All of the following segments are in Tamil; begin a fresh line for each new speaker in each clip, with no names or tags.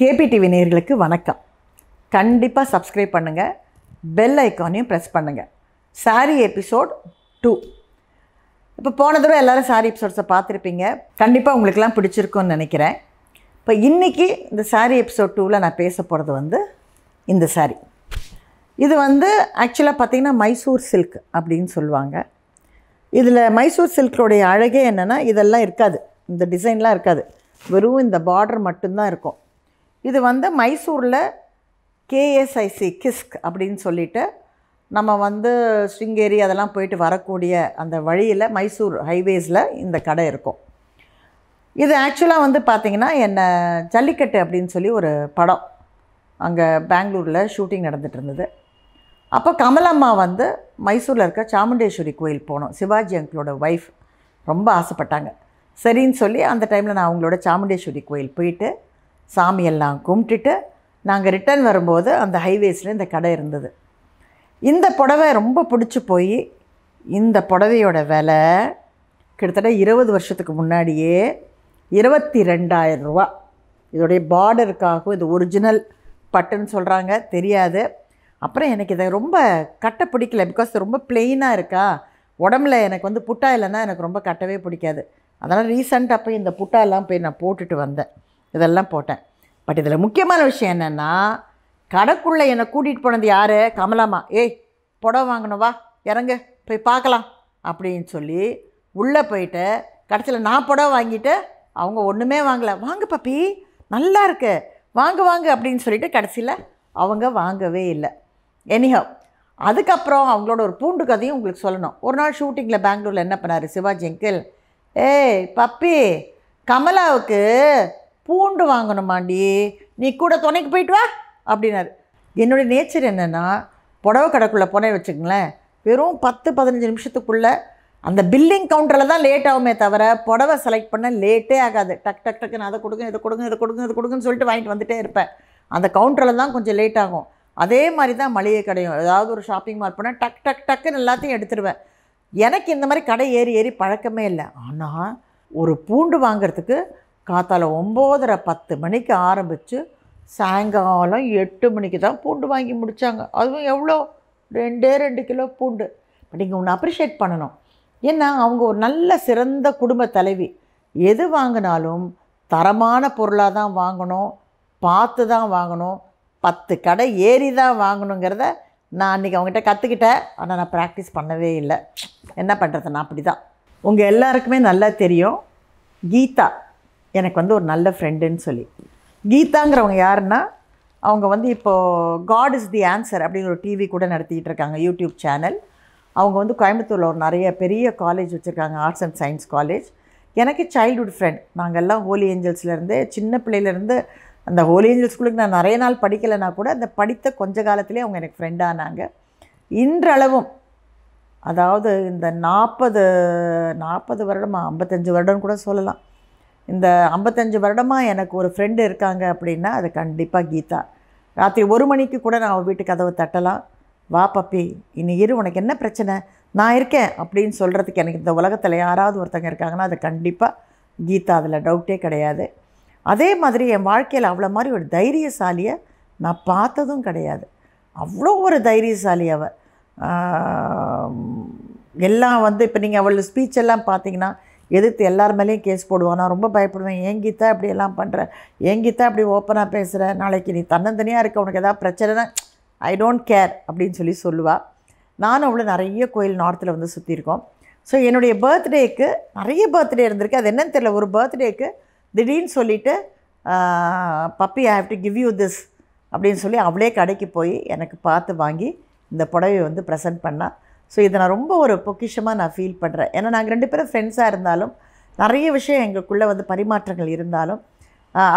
கேபிடிவி நேர்களுக்கு வணக்கம் கண்டிப்பாக சப்ஸ்கிரைப் பண்ணுங்கள் பெல் ஐக்கானையும் ப்ரெஸ் பண்ணுங்கள் சாரி எபிசோட் டூ இப்போ போன தடவை எல்லோரும் சாரி எபிசோட்ஸை பார்த்துருப்பீங்க கண்டிப்பாக உங்களுக்கெல்லாம் பிடிச்சிருக்கும்னு நினைக்கிறேன் இப்போ இன்றைக்கி இந்த சாரி எபிசோட் டூவில் நான் பேச போகிறது வந்து இந்த சாரி இது வந்து ஆக்சுவலாக பார்த்திங்கன்னா மைசூர் சில்க் அப்படின்னு சொல்லுவாங்க இதில் மைசூர் சில்கோடைய அழகே என்னென்னா இதெல்லாம் இருக்காது இந்த டிசைன்லாம் இருக்காது வெறும் இந்த பார்டர் மட்டும்தான் இருக்கும் இது வந்து மைசூரில் கேஎஸ்ஐசி கிஸ்க் அப்படின்னு சொல்லிட்டு நம்ம வந்து ஸ்ருங்கேரி அதெல்லாம் போயிட்டு வரக்கூடிய அந்த வழியில் மைசூர் ஹைவேஸில் இந்த கடை இருக்கும் இது ஆக்சுவலாக வந்து பார்த்திங்கன்னா என்ன ஜல்லிக்கட்டு அப்படின்னு சொல்லி ஒரு படம் அங்கே பெங்களூரில் ஷூட்டிங் நடந்துகிட்டு இருந்தது அப்போ கமலம்மா வந்து மைசூரில் இருக்க சாமுண்டேஸ்வரி கோயில் போனோம் சிவாஜி அங்கிளோட ஒய்ஃப் ரொம்ப ஆசைப்பட்டாங்க சரின்னு சொல்லி அந்த டைமில் நான் அவங்களோட சாமுண்டேஸ்வரி கோயில் போயிட்டு சாமியெல்லாம் கும்பிட்டுட்டு நாங்கள் ரிட்டர்ன் வரும்போது அந்த ஹைவேஸில் இந்த கடை இருந்தது இந்த புடவை ரொம்ப பிடிச்சி போய் இந்த புடவையோட விலை கிட்டத்தட்ட இருபது வருஷத்துக்கு முன்னாடியே இருபத்தி ரெண்டாயிரம் ரூபா இதோடைய பார்டருக்காகவும் இது ஒரிஜினல் பட்டுன்னு சொல்கிறாங்க தெரியாது அப்புறம் எனக்கு இதை ரொம்ப கட்டை பிடிக்கல பிகாஸ் ரொம்ப பிளெயினாக இருக்கா உடம்புல எனக்கு வந்து புட்டா இல்லைன்னா எனக்கு ரொம்ப கட்டவே பிடிக்காது அதனால் ரீசண்டாக போய் இந்த புட்டாலாம் போய் நான் போட்டுட்டு வந்தேன் இதெல்லாம் போட்டேன் பட் இதில் முக்கியமான விஷயம் என்னென்னா கடைக்குள்ளே என்னை கூட்டிகிட்டு போனது யார் கமலாமா ஏய் புடவை வாங்கணும் வா இறங்க போய் பார்க்கலாம் அப்படின்னு சொல்லி உள்ளே போயிட்டு கடைசியில் நான் புடவை வாங்கிட்டு அவங்க ஒன்றுமே வாங்கலை வாங்க பப்பி நல்லா இருக்கு வாங்க வாங்க அப்படின்னு சொல்லிட்டு கடைசியில் அவங்க வாங்கவே இல்லை எனிஹவ் அதுக்கப்புறம் அவங்களோட ஒரு பூண்டு கதையும் உங்களுக்கு சொல்லணும் ஒரு நாள் ஷூட்டிங்கில் பெங்களூரில் என்ன பண்ணார் சிவாஜி அங்கிள் ஏய் பப்பி கமலாவுக்கு பூண்டு வாங்கணுமாண்டி நீ கூட துணைக்கு போயிட்டு வா அப்படின்னாரு என்னுடைய நேச்சர் என்னென்னா புடவை கடைக்குள்ளே போனே வச்சுக்கங்களேன் வெறும் பத்து பதினஞ்சு நிமிஷத்துக்குள்ளே அந்த பில்லிங் கவுண்டரில் தான் லேட் ஆகுமே தவிர புடவை செலக்ட் பண்ண லேட்டே ஆகாது டக் டக் டக்குன்னு அதை கொடுங்க இதை கொடுங்க இதை கொடுங்க இது கொடுங்கன்னு சொல்லிட்டு வாங்கிட்டு வந்துட்டே இருப்பேன் அந்த கவுண்டரில் தான் கொஞ்சம் லேட் ஆகும் அதே மாதிரி தான் மளிகை கடையும் ஏதாவது ஒரு ஷாப்பிங் மால் போனால் டக் டக் டக்குன்னு எல்லாத்தையும் எடுத்துடுவேன் எனக்கு இந்த மாதிரி கடை ஏறி ஏறி பழக்கமே இல்லை ஆனால் ஒரு பூண்டு வாங்கிறதுக்கு காத்தால் ஒம்போதரை பத்து மணிக்கு ஆரம்பித்து சாயங்காலம் எட்டு மணிக்கு தான் பூண்டு வாங்கி முடித்தாங்க அதுவும் எவ்வளோ ரெண்டே ரெண்டு கிலோ பூண்டு பட் நீங்கள் ஒன்று அப்ரிஷியேட் பண்ணணும் ஏன்னா அவங்க ஒரு நல்ல சிறந்த குடும்ப தலைவி எது வாங்கினாலும் தரமான பொருளாக தான் வாங்கணும் பார்த்து தான் வாங்கணும் பத்து கடை ஏறி தான் வாங்கணுங்கிறத நான் அன்றைக்கி அவங்ககிட்ட கற்றுக்கிட்டேன் ஆனால் நான் ப்ராக்டிஸ் பண்ணவே இல்லை என்ன பண்ணுறது நான் அப்படி தான் உங்கள் எல்லாருக்குமே நல்லா தெரியும் கீதா எனக்கு வந்து ஒரு நல்ல ஃப்ரெண்டுன்னு சொல்லி கீதாங்கிறவங்க யாருன்னா அவங்க வந்து இப்போது காட் இஸ் தி ஆன்சர் அப்படிங்கிற ஒரு டிவி கூட நடத்திக்கிட்டு இருக்காங்க யூடியூப் சேனல் அவங்க வந்து கோயம்புத்தூரில் ஒரு நிறைய பெரிய காலேஜ் வச்சுருக்காங்க ஆர்ட்ஸ் அண்ட் சயின்ஸ் காலேஜ் எனக்கு சைல்டுஹுட் ஃப்ரெண்ட் நாங்கள் எல்லாம் ஹோலி ஏஞ்சல்ஸ்லேருந்து சின்ன பிள்ளையிலேருந்து அந்த ஹோலி ஏஞ்சல் ஸ்கூலுக்கு நான் நிறைய நாள் படிக்கலைன்னா கூட அந்த படித்த கொஞ்ச காலத்திலே அவங்க எனக்கு ஃப்ரெண்டானாங்க இன்றளவும் அதாவது இந்த நாற்பது நாற்பது வருடமா ஐம்பத்தஞ்சு வருடம்னு கூட சொல்லலாம் இந்த ஐம்பத்தஞ்சு வருடமாக எனக்கு ஒரு ஃப்ரெண்டு இருக்காங்க அப்படின்னா அது கண்டிப்பாக கீதா ராத்திரி ஒரு மணிக்கு கூட நான் அவள் வீட்டு கதவை தட்டலாம் வா பப்பி இனி இரு உனக்கு என்ன பிரச்சனை நான் இருக்கேன் அப்படின்னு சொல்கிறதுக்கு எனக்கு இந்த உலகத்தில் யாராவது ஒருத்தங்க இருக்காங்கன்னா அது கண்டிப்பாக கீதா அதில் டவுட்டே கிடையாது அதே மாதிரி என் வாழ்க்கையில் அவ்வளோ மாதிரி ஒரு தைரியசாலியை நான் பார்த்ததும் கிடையாது அவ்வளோ ஒரு தைரியசாலி அவள் எல்லாம் வந்து இப்போ நீங்கள் அவள் ஸ்பீச்செல்லாம் பார்த்தீங்கன்னா எதிர்த்து எல்லார் மேலேயும் கேஸ் போடுவான் நான் ரொம்ப பயப்படுவேன் ஏங்கித்தான் அப்படி இப்படி எல்லாம் பண்ணுறேன் ஏங்கித்தான் அப்படி இப்படி ஓப்பனாக பேசுகிற நாளைக்கு நீ தன்னந்தனியாக இருக்க உனக்கு எதாவது பிரச்சனைனா ஐ டோன்ட் கேர் அப்படின்னு சொல்லி சொல்லுவாள் நானும் அவ்வளோ நிறைய கோயில் நார்த்தில் வந்து சுற்றியிருக்கோம் ஸோ என்னுடைய பர்த்டேக்கு நிறைய பர்த்டே இருந்திருக்கு அது என்னன்னு தெரியல ஒரு பர்த்டேக்கு திடீர்னு சொல்லிவிட்டு puppy I have to give you this அப்படின்னு சொல்லி அவளே கடைக்கு போய் எனக்கு பார்த்து வாங்கி இந்த புடவை வந்து ப்ரெசென்ட் பண்ணால் ஸோ இதை நான் ரொம்ப ஒரு பொக்கிஷமாக நான் ஃபீல் பண்ணுறேன் ஏன்னா நாங்கள் ரெண்டு பேரும் ஃப்ரெண்ட்ஸாக இருந்தாலும் நிறைய விஷயம் எங்களுக்குள்ளே வந்து பரிமாற்றங்கள் இருந்தாலும்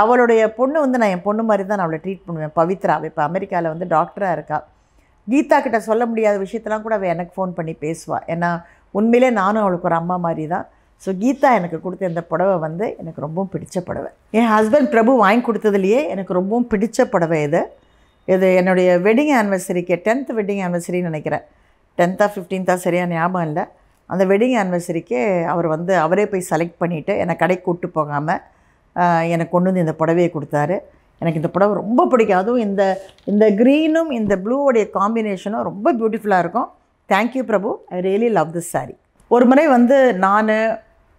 அவளுடைய பொண்ணு வந்து நான் என் பொண்ணு மாதிரி தான் நான் அவளை ட்ரீட் பண்ணுவேன் பவித்ரா இப்போ அமெரிக்காவில் வந்து டாக்டராக இருக்கா கீதா கிட்ட சொல்ல முடியாத விஷயத்தெலாம் கூட அவள் எனக்கு ஃபோன் பண்ணி பேசுவாள் ஏன்னா உண்மையிலே நானும் அவளுக்கு ஒரு அம்மா மாதிரி தான் ஸோ கீதா எனக்கு கொடுத்த இந்த புடவை வந்து எனக்கு ரொம்பவும் பிடிச்ச புடவை என் ஹஸ்பண்ட் பிரபு வாங்கி கொடுத்ததுலையே எனக்கு ரொம்பவும் பிடிச்ச புடவை இது இது என்னுடைய வெட்டிங் ஆனிவர்சரிக்கு டென்த் வெட்டிங் ஆனிவர்சரின்னு நினைக்கிறேன் டென்த்தா ஃபிஃப்டீன்த்தா சரியாக ஞாபகம் இல்லை அந்த வெட்டிங் ஆனிவர்சரிக்கே அவர் வந்து அவரே போய் செலக்ட் பண்ணிவிட்டு என்னை கடைக்கு கூப்பிட்டு போகாமல் எனக்கு கொண்டு வந்து இந்த புடவையை கொடுத்தாரு எனக்கு இந்த புடவை ரொம்ப பிடிக்கும் அதுவும் இந்த இந்த க்ரீனும் இந்த ப்ளூவோடைய காம்பினேஷனும் ரொம்ப பியூட்டிஃபுல்லாக இருக்கும் thank you Prabhu I really love this sari ஒரு முறை வந்து நான்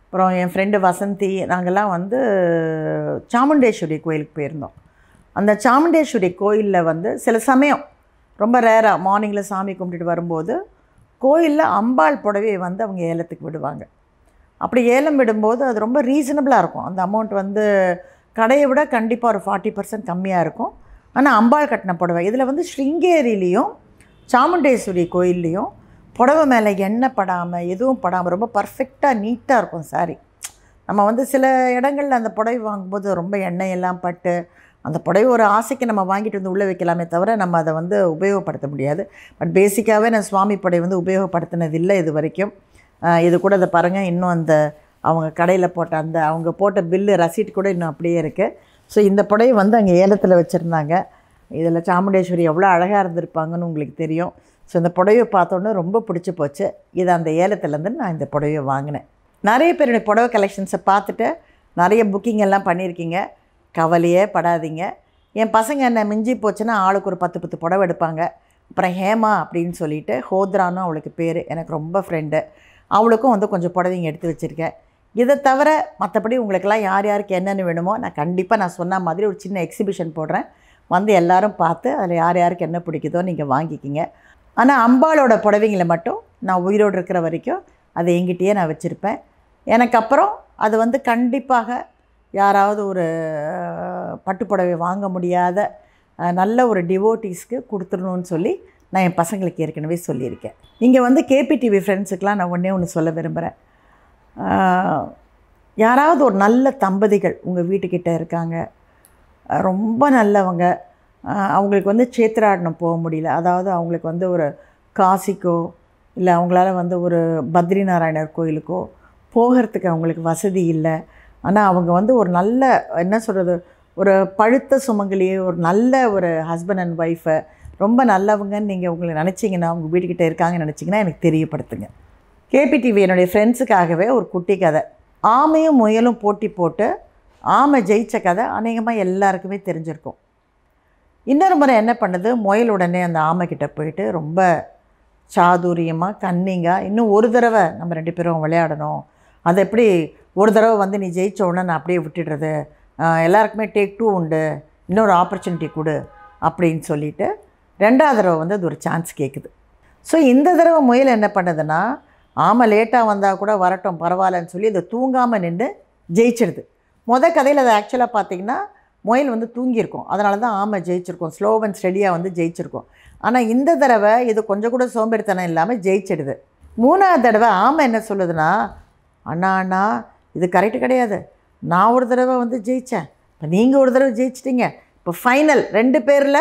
அப்புறம் என் ஃப்ரெண்டு வசந்தி நாங்கள்லாம் வந்து சாமுண்டேஸ்வரி கோயிலுக்கு போயிருந்தோம் அந்த சாமுண்டேஸ்வரி கோயிலில் வந்து சில சமயம் ரொம்ப ரேராக மார்னிங்கில் சாமி கும்பிட்டுட்டு வரும்போது கோயிலில் அம்பாள் புடவையை வந்து அவங்க ஏலத்துக்கு விடுவாங்க அப்படி ஏலம் விடும்போது அது ரொம்ப ரீசனபிளாக இருக்கும் அந்த அமௌண்ட் வந்து கடையை விட கண்டிப்பாக ஒரு ஃபார்ட்டி பர்சன்ட் கம்மியாக இருக்கும் ஆனால் அம்பாள் கட்டின புடவை இதில் வந்து ஸ்ருங்கேரியிலையும் சாமுண்டேஸ்வரி கோயில்லையும் புடவை மேலே எண்ணெய் படாமல் எதுவும் படாமல் ரொம்ப பர்ஃபெக்டாக நீட்டாக இருக்கும் சாரி நம்ம வந்து சில இடங்களில் அந்த புடவை வாங்கும்போது ரொம்ப எண்ணெய் எல்லாம் பட்டு அந்த புடவை ஒரு ஆசைக்கு நம்ம வாங்கிட்டு வந்து உள்ளே வைக்கலாமே தவிர நம்ம அதை வந்து உபயோகப்படுத்த முடியாது பட் பேசிக்காகவே நான் சுவாமி புடவை வந்து உபயோகப்படுத்தினது இல்லை இது வரைக்கும் இது கூட அதை பாருங்கள் இன்னும் அந்த அவங்க கடையில் போட்ட அந்த அவங்க போட்ட பில்லு ரசீட் கூட இன்னும் அப்படியே இருக்குது ஸோ இந்த புடவை வந்து அங்கே ஏலத்தில் வச்சுருந்தாங்க இதில் சாமுண்டேஸ்வரி எவ்வளோ அழகாக இருந்திருப்பாங்கன்னு உங்களுக்கு தெரியும் ஸோ இந்த புடவை பார்த்தோன்னே ரொம்ப பிடிச்சி போச்சு இது அந்த ஏலத்துலேருந்து நான் இந்த புடவையை வாங்கினேன் நிறைய பேருடைய புடவை கலெக்ஷன்ஸை பார்த்துட்டு நிறைய புக்கிங் எல்லாம் பண்ணியிருக்கீங்க கவலையே படாதீங்க என் பசங்க என்ன மிஞ்சி போச்சுன்னா ஆளுக்கு ஒரு பத்து பத்து புடவை எடுப்பாங்க அப்புறம் ஹேமா அப்படின்னு சொல்லிட்டு ஹோத்ரான்னு அவளுக்கு பேர் எனக்கு ரொம்ப ஃப்ரெண்டு அவளுக்கும் வந்து கொஞ்சம் புடவைங்க எடுத்து வச்சுருக்கேன் இதை தவிர மற்றபடி உங்களுக்கெல்லாம் யார் யாருக்கு என்னென்னு வேணுமோ நான் கண்டிப்பாக நான் சொன்ன மாதிரி ஒரு சின்ன எக்ஸிபிஷன் போடுறேன் வந்து எல்லோரும் பார்த்து அதில் யார் யாருக்கு என்ன பிடிக்குதோ நீங்கள் வாங்கிக்கிங்க ஆனால் அம்பாளோட புடவைங்களை மட்டும் நான் உயிரோடு இருக்கிற வரைக்கும் அதை எங்கிட்டேயே நான் வச்சுருப்பேன் எனக்கு அப்புறம் அது வந்து கண்டிப்பாக யாராவது ஒரு பட்டுப்புடவை வாங்க முடியாத நல்ல ஒரு டிவோட்டிஸ்க்கு கொடுத்துடணும்னு சொல்லி நான் என் பசங்களுக்கு ஏற்கனவே சொல்லியிருக்கேன் இங்கே வந்து கேபிடிவி ஃப்ரெண்ட்ஸுக்கெலாம் நான் ஒன்றே ஒன்று சொல்ல விரும்புகிறேன் யாராவது ஒரு நல்ல தம்பதிகள் உங்கள் வீட்டுக்கிட்ட இருக்காங்க ரொம்ப நல்லவங்க அவங்களுக்கு வந்து சேத்திராடனம் போக முடியல அதாவது அவங்களுக்கு வந்து ஒரு காசிக்கோ இல்லை அவங்களால வந்து ஒரு பத்ரி நாராயணர் கோயிலுக்கோ போகிறதுக்கு அவங்களுக்கு வசதி இல்லை ஆனால் அவங்க வந்து ஒரு நல்ல என்ன சொல்கிறது ஒரு பழுத்த சுமங்கலியே ஒரு நல்ல ஒரு ஹஸ்பண்ட் அண்ட் ஒய்ஃபை ரொம்ப நல்லவங்கன்னு நீங்கள் உங்களை நினச்சிங்கன்னா உங்கள் வீட்டுக்கிட்ட இருக்காங்கன்னு நினச்சிங்கன்னா எனக்கு தெரியப்படுத்துங்க கேபிடிவி என்னுடைய ஃப்ரெண்ட்ஸுக்காகவே ஒரு குட்டி கதை ஆமையும் முயலும் போட்டி போட்டு ஆமை ஜெயித்த கதை அநேகமாக எல்லாருக்குமே தெரிஞ்சிருக்கும் இன்னொரு முறை என்ன பண்ணுது முயல் உடனே அந்த ஆமைக்கிட்ட போயிட்டு ரொம்ப சாதுரியமாக கன்னிங்காக இன்னும் ஒரு தடவை நம்ம ரெண்டு பேரும் விளையாடணும் அதை எப்படி ஒரு தடவை வந்து நீ ஜெயித்த உடனே நான் அப்படியே விட்டுடுறது எல்லாருக்குமே டேக் டூ உண்டு இன்னொரு ஆப்பர்ச்சுனிட்டி கொடு அப்படின்னு சொல்லிவிட்டு ரெண்டாவது தடவை வந்து அது ஒரு சான்ஸ் கேட்குது ஸோ இந்த தடவை முயல் என்ன பண்ணுதுன்னா ஆமாம் லேட்டாக வந்தால் கூட வரட்டும் பரவாயில்லன்னு சொல்லி இதை தூங்காமல் நின்று ஜெயிச்சிடுது மொதல் கதையில் அதை ஆக்சுவலாக பார்த்திங்கன்னா முயல் வந்து தூங்கியிருக்கும் அதனால தான் ஆமை ஜெயிச்சிருக்கோம் ஸ்லோ அண்ட் ஸ்டெடியாக வந்து ஜெயிச்சிருக்கோம் ஆனால் இந்த தடவை இது கொஞ்சம் கூட சோம்பேறித்தனம் இல்லாமல் ஜெயிச்சிடுது மூணாவது தடவை ஆமை என்ன சொல்லுதுன்னா அண்ணா அண்ணா இது கரெக்டு கிடையாது நான் ஒரு தடவை வந்து ஜெயித்தேன் இப்போ நீங்கள் ஒரு தடவை ஜெயிச்சிட்டிங்க இப்போ ஃபைனல் ரெண்டு பேரில்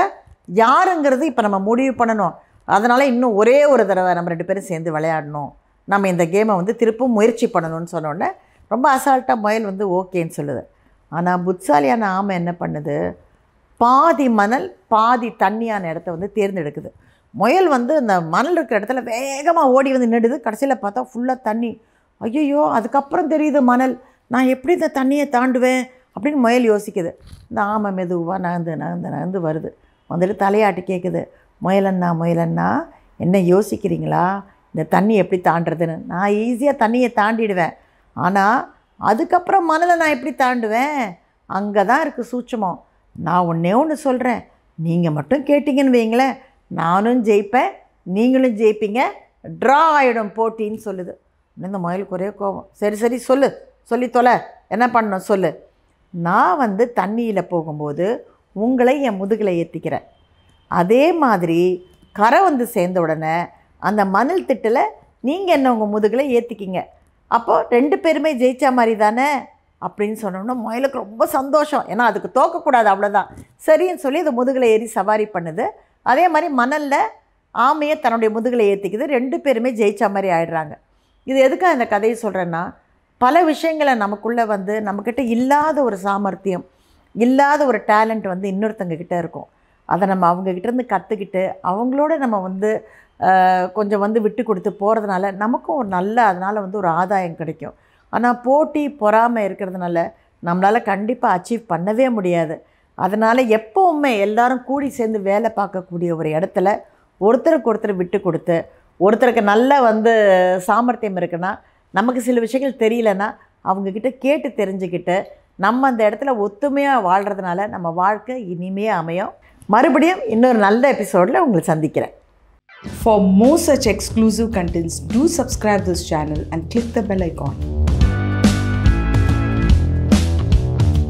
யாருங்கிறது இப்போ நம்ம முடிவு பண்ணணும் அதனால் இன்னும் ஒரே ஒரு தடவை நம்ம ரெண்டு பேரும் சேர்ந்து விளையாடணும் நம்ம இந்த கேமை வந்து திருப்பும் முயற்சி பண்ணணும்னு சொன்னோடனே ரொம்ப அசால்ட்டாக முயல் வந்து ஓகேன்னு சொல்லுது ஆனால் புட்சாலியான ஆமை என்ன பண்ணுது பாதி மணல் பாதி தண்ணியான இடத்த வந்து தேர்ந்தெடுக்குது முயல் வந்து அந்த மணல் இருக்கிற இடத்துல வேகமாக ஓடி வந்து நிடுது கடைசியில் பார்த்தா ஃபுல்லாக தண்ணி ஐயையோ அதுக்கப்புறம் தெரியுது மணல் நான் எப்படி இந்த தண்ணியை தாண்டுவேன் அப்படின்னு முயல் யோசிக்குது இந்த ஆமை மெதுவாக நகர்ந்து நகர்ந்து நகர்ந்து வருது முதல்ல தலையாட்டு கேட்குது முயலண்ணா முயலண்ணா என்ன யோசிக்கிறீங்களா இந்த தண்ணி எப்படி தாண்டுறதுன்னு நான் ஈஸியாக தண்ணியை தாண்டிடுவேன் ஆனால் அதுக்கப்புறம் மணலை நான் எப்படி தாண்டுவேன் அங்கே தான் இருக்குது சூட்சமம் நான் ஒன்றே ஒன்று சொல்கிறேன் நீங்கள் மட்டும் கேட்டிங்கன்னு வைங்களேன் நானும் ஜெயிப்பேன் நீங்களும் ஜெயிப்பீங்க ட்ரா ஆகிடும் போட்டின்னு சொல்லுது இந்த முயலுக்கு ஒரே கோபம் சரி சரி சொல்லு சொல்லி தொலை என்ன பண்ணணும் சொல்லு நான் வந்து தண்ணியில் போகும்போது உங்களை என் முதுகில் ஏற்றிக்கிறேன் அதே மாதிரி கரை வந்து சேர்ந்த உடனே அந்த மணல் திட்டில் நீங்கள் என்ன உங்கள் முதுகில் ஏற்றிக்கிங்க அப்போது ரெண்டு பேருமே ஜெயித்தா மாதிரி தானே அப்படின்னு சொன்னோம்னா முயலுக்கு ரொம்ப சந்தோஷம் ஏன்னா அதுக்கு தோக்கக்கூடாது அவ்வளோதான் சரின்னு சொல்லி அது முதுகில் ஏறி சவாரி பண்ணுது அதே மாதிரி மணலில் ஆமையை தன்னுடைய முதுகில் ஏற்றிக்குது ரெண்டு பேருமே ஜெயித்த மாதிரி ஆயிடுறாங்க இது எதுக்காக இந்த கதையை சொல்கிறேன்னா பல விஷயங்களை நமக்குள்ளே வந்து நம்மக்கிட்ட இல்லாத ஒரு சாமர்த்தியம் இல்லாத ஒரு டேலண்ட் வந்து இன்னொருத்தங்கக்கிட்ட இருக்கும் அதை நம்ம அவங்கக்கிட்டேருந்து கற்றுக்கிட்டு அவங்களோட நம்ம வந்து கொஞ்சம் வந்து விட்டு கொடுத்து போகிறதுனால நமக்கும் ஒரு நல்ல அதனால் வந்து ஒரு ஆதாயம் கிடைக்கும் ஆனால் போட்டி பொறாமை இருக்கிறதுனால நம்மளால் கண்டிப்பாக அச்சீவ் பண்ணவே முடியாது அதனால் எப்போவுமே எல்லோரும் கூடி சேர்ந்து வேலை பார்க்கக்கூடிய ஒரு இடத்துல ஒருத்தருக்கு ஒருத்தர் விட்டு கொடுத்து ஒருத்தருக்கு நல்ல வந்து சாமர்த்தியம் இருக்குன்னா நமக்கு சில விஷயங்கள் தெரியலன்னா அவங்கக்கிட்ட கேட்டு தெரிஞ்சுக்கிட்டு நம்ம அந்த இடத்துல ஒத்துமையாக வாழ்கிறதுனால நம்ம வாழ்க்கை இனிமே அமையும் மறுபடியும் இன்னொரு நல்ல எபிசோடில் உங்களை சந்திக்கிறேன் for more such exclusive contents to subscribe this channel and click the bell icon